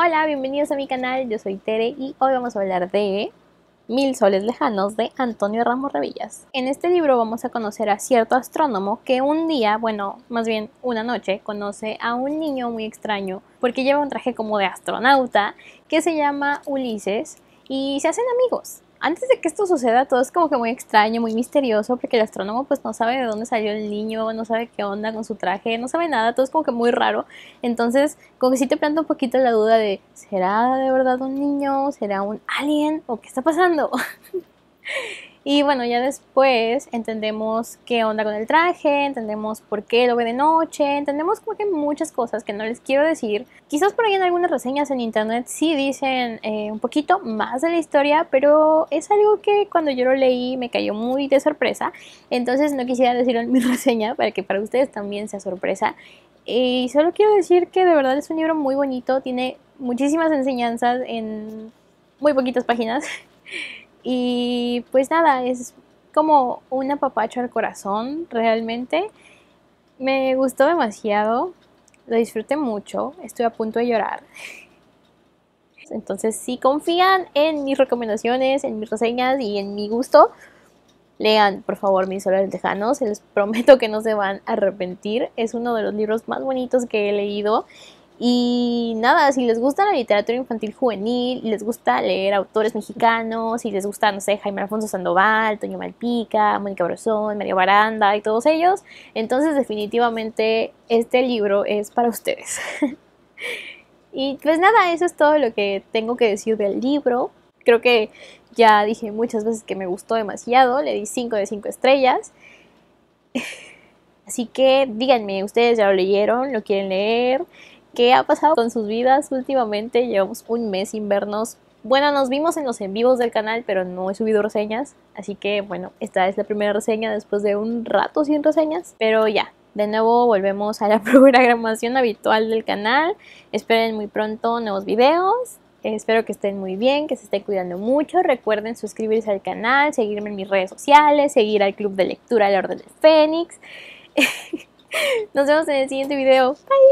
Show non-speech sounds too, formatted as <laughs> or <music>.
Hola, bienvenidos a mi canal, yo soy Tere y hoy vamos a hablar de Mil Soles Lejanos de Antonio Ramos Revillas. En este libro vamos a conocer a cierto astrónomo que un día, bueno, más bien una noche, conoce a un niño muy extraño porque lleva un traje como de astronauta que se llama Ulises y se hacen amigos antes de que esto suceda, todo es como que muy extraño, muy misterioso, porque el astrónomo pues no sabe de dónde salió el niño, no sabe qué onda con su traje, no sabe nada, todo es como que muy raro. Entonces, como que sí te planta un poquito la duda de, ¿será de verdad un niño? ¿Será un alien? ¿O qué está pasando? <laughs> Y bueno, ya después entendemos qué onda con el traje, entendemos por qué lo ve de noche, entendemos como que muchas cosas que no les quiero decir. Quizás por ahí en algunas reseñas en internet sí dicen eh, un poquito más de la historia, pero es algo que cuando yo lo leí me cayó muy de sorpresa. Entonces no quisiera decirlo en mi <laughs> reseña para que para ustedes también sea sorpresa. Y solo quiero decir que de verdad es un libro muy bonito, tiene muchísimas enseñanzas en muy poquitas páginas. <laughs> Y pues nada, es como un apapacho al corazón, realmente. Me gustó demasiado, lo disfruté mucho, estoy a punto de llorar. <laughs> Entonces, si confían en mis recomendaciones, en mis reseñas y en mi gusto, lean por favor Mis horas Lejanos. les prometo que no se van a arrepentir. Es uno de los libros más bonitos que he leído. Y nada, si les gusta la literatura infantil juvenil, les gusta leer autores mexicanos, si les gusta, no sé, Jaime Alfonso Sandoval, Toño Malpica, Mónica Brosón, María Baranda y todos ellos, entonces definitivamente este libro es para ustedes. <laughs> y pues nada, eso es todo lo que tengo que decir del libro. Creo que ya dije muchas veces que me gustó demasiado, le di 5 de 5 estrellas. <laughs> Así que díganme, ustedes ya lo leyeron, lo quieren leer, qué ha pasado con sus vidas últimamente. Llevamos un mes sin vernos. Bueno, nos vimos en los en vivos del canal, pero no he subido reseñas. Así que bueno, esta es la primera reseña después de un rato sin reseñas. Pero ya, de nuevo volvemos a la <laughs> programación habitual del canal. Esperen muy pronto nuevos videos. Espero que estén muy bien, que se estén cuidando mucho. Recuerden suscribirse al canal, seguirme en mis redes sociales, seguir al club de lectura La Orden del Fénix. <laughs> Nos vemos en el siguiente video. Bye.